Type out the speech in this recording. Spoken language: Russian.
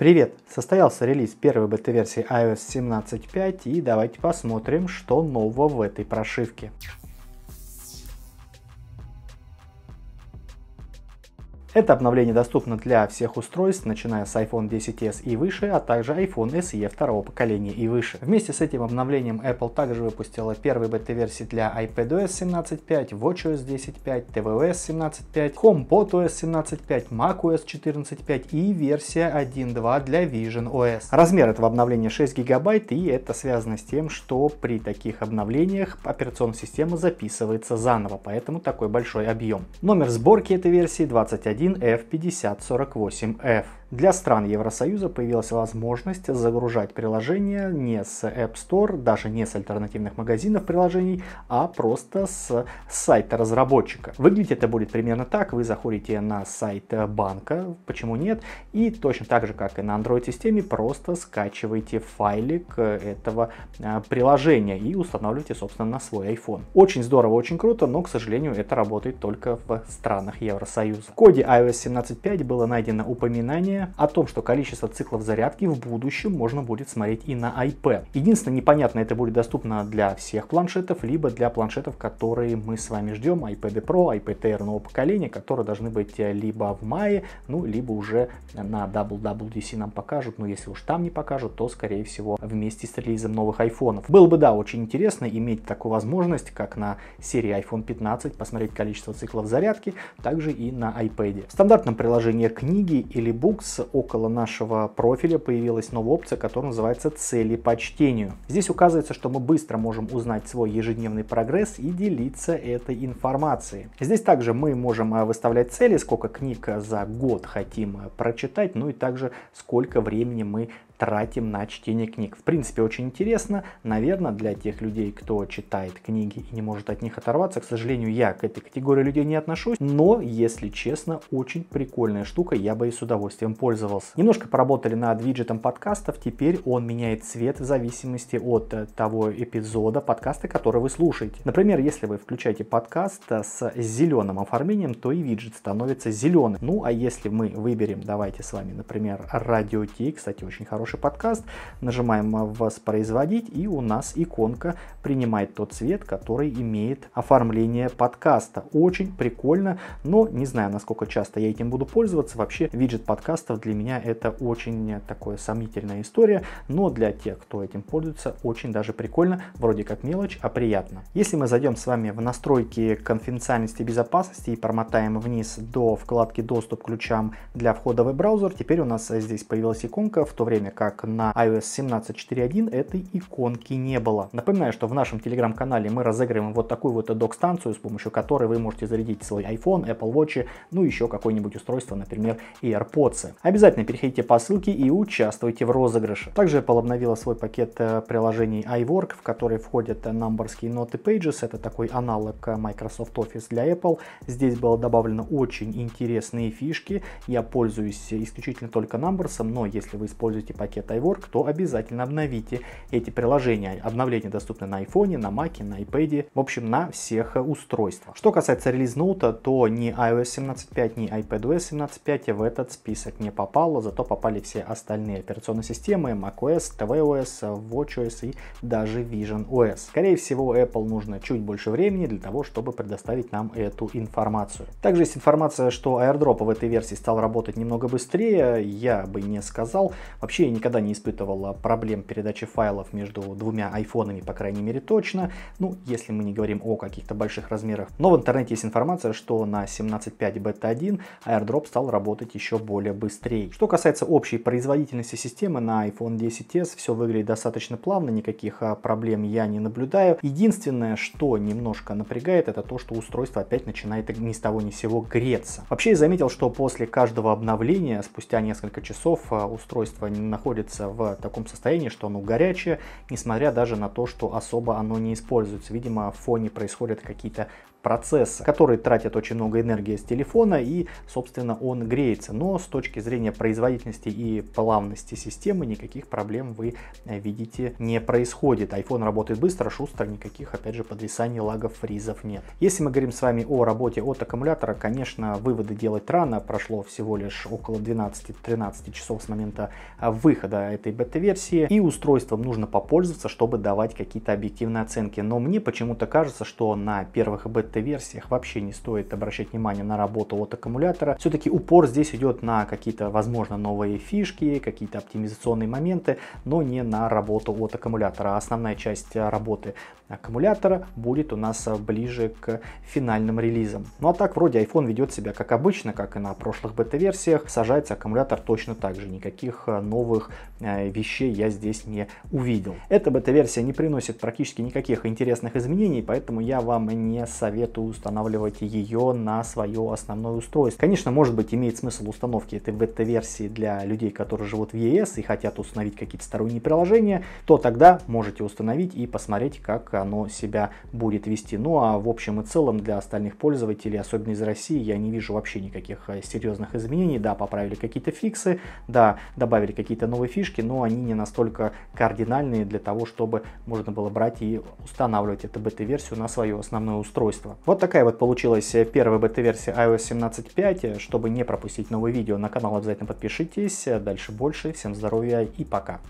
Привет! Состоялся релиз первой бета-версии iOS 17.5 и давайте посмотрим, что нового в этой прошивке. Это обновление доступно для всех устройств, начиная с iPhone XS и выше, а также iPhone SE второго поколения и выше. Вместе с этим обновлением Apple также выпустила первые бета-версии для iPadOS 17.5, WatchOS 10.5, tvOS 17.5, HomePodOS 17.5, macOS 14.5 и версия 1.2 для VisionOS. Размер этого обновления 6 гигабайт и это связано с тем, что при таких обновлениях операционная система записывается заново, поэтому такой большой объем. Номер сборки этой версии 21 F1F5048F. Для стран Евросоюза появилась возможность загружать приложения не с App Store, даже не с альтернативных магазинов приложений, а просто с сайта разработчика. Выглядеть это будет примерно так. Вы заходите на сайт банка, почему нет, и точно так же, как и на Android-системе, просто скачиваете файлик этого э, приложения и устанавливаете, собственно, на свой iPhone. Очень здорово, очень круто, но, к сожалению, это работает только в странах Евросоюза. В коде iOS 17.5 было найдено упоминание данные о том, что количество циклов зарядки в будущем можно будет смотреть и на iPad. Единственное, непонятно, это будет доступно для всех планшетов, либо для планшетов, которые мы с вами ждем, iPad Pro, iPad Air нового поколения, которые должны быть э, либо в мае, ну, либо уже на WWDC нам покажут, но если уж там не покажут, то, скорее всего, вместе с релизом новых iPhone. Было бы, да, очень интересно иметь такую возможность, как на серии iPhone 15, посмотреть количество циклов зарядки, также и на iPad. В стандартном приложении книги или Books страниц около нашего профиля появилась новая опция, которая называется «Цели по чтению». Здесь указывается, что мы быстро можем узнать свой ежедневный прогресс и делиться этой информацией. Здесь также мы можем э, выставлять цели, сколько книг за год хотим э, прочитать, ну и также сколько времени мы тратим на чтение книг. В принципе, очень интересно. Наверное, для тех людей, кто читает книги и не может от них оторваться, к сожалению, я к этой категории людей не отношусь, но, если честно, очень прикольная штука, я бы и с удовольствием пользовался. Немножко поработали над виджетом подкастов, теперь он меняет цвет в зависимости от э, того эпизода подкаста, который вы слушаете. Например, если вы включаете подкаст э, с зеленым оформлением, то и виджет становится зеленым. Ну, а если мы выберем, давайте с вами, например, Radio Ти, кстати, очень хороший подкаст, нажимаем э, «Воспроизводить», и у нас иконка принимает тот цвет, который имеет оформление подкаста. Очень прикольно, но не знаю, насколько часто я этим буду пользоваться. Вообще, виджет подкаста текстов для меня это очень такое сомнительная история, но для тех, кто этим пользуется, очень даже прикольно, вроде как мелочь, а приятно. Если мы зайдем с вами в настройки конфиденциальности и безопасности и промотаем вниз до вкладки «Доступ к ключам для входа в браузер», теперь у нас здесь появилась иконка, в то время как на iOS 17.4.1 этой иконки не было. Напоминаю, что в нашем телеграм-канале мы разыгрываем вот такую вот док-станцию, с помощью которой вы можете зарядить свой iPhone, Apple Watch, ну еще какое-нибудь устройство, например, AirPods. Обязательно переходите по ссылке и участвуйте в розыгрыше. Также Apple обновила свой пакет э, приложений iWork, в который входят намборские э, ноты Pages. Это такой аналог э, Microsoft Office для Apple. Здесь было добавлено очень интересные фишки. Я пользуюсь исключительно только Numbers, но если вы используете пакет iWork, то обязательно обновите эти приложения. Обновления доступны на iPhone, на Mac, на iPad, в общем, на всех устройствах. Что касается релиз ноута, то ни iOS 17.5, ни iPadOS 17.5 в этот список не попало, зато попали все остальные операционные системы macOS, tvOS, watchOS и даже visionOS. Скорее всего, Apple нужно чуть больше времени для того, чтобы предоставить нам эту информацию. Также есть информация, что AirDrop в этой версии стал работать немного быстрее, я бы не сказал. Вообще, я никогда не испытывал проблем передачи файлов между двумя айфонами, по крайней мере, точно. Ну, если мы не говорим о каких-то больших размерах. Но в интернете есть информация, что на 17.5 Beta 1 AirDrop стал работать еще более быстро быстрее. Что касается общей производительности системы на iPhone 10s, все выглядит достаточно плавно, никаких а, проблем я не наблюдаю. Единственное, что немножко напрягает, это то, что устройство опять начинает ни с того ни с сего греться. Вообще я заметил, что после каждого обновления, спустя несколько часов, а, устройство находится в таком состоянии, что оно горячее, несмотря даже на то, что особо оно не используется. Видимо, в фоне происходят какие-то процессы, которые тратят очень много энергии с телефона и, собственно, он греется. Но с точки точки зрения производительности и плавности системы никаких проблем вы э, видите не происходит. iPhone работает быстро, шустро, никаких, опять же, подвисаний, лагов, фризов нет. Если мы говорим с вами о работе от аккумулятора, конечно, выводы делать рано. Прошло всего лишь около 12-13 часов с момента э, выхода этой бета-версии. И устройством нужно попользоваться, чтобы давать какие-то объективные оценки. Но мне почему-то кажется, что на первых бета-версиях вообще не стоит обращать внимание на работу от аккумулятора. Все-таки упор здесь идет на какие какие-то, возможно, новые фишки, какие-то оптимизационные моменты, но не на работу от аккумулятора. А основная часть работы аккумулятора будет у нас ближе к финальным релизам. Ну а так вроде iPhone ведет себя как обычно, как и на прошлых бета-версиях. Сажается аккумулятор точно так же. Никаких э, новых э, вещей я здесь не увидел. Эта бета-версия не приносит практически никаких интересных изменений, поэтому я вам не советую устанавливать ее на свое основное устройство. Конечно, может быть, имеет смысл установки этой бета-версии для людей, которые живут в ЕС и хотят установить какие-то сторонние приложения, то тогда можете установить и посмотреть, как оно себя будет вести. Ну а в общем и целом для остальных пользователей, особенно из России, я не вижу вообще никаких э, серьезных изменений. Да, поправили какие-то фиксы, да, добавили какие-то новые фишки, но они не настолько кардинальные для того, чтобы можно было брать и устанавливать эту бета-версию на свое основное устройство. Вот такая вот получилась э, первая бета-версия iOS 17.5. Э, чтобы не пропустить новые видео на канал канал обязательно подпишитесь. Дальше больше. Всем здоровья и пока.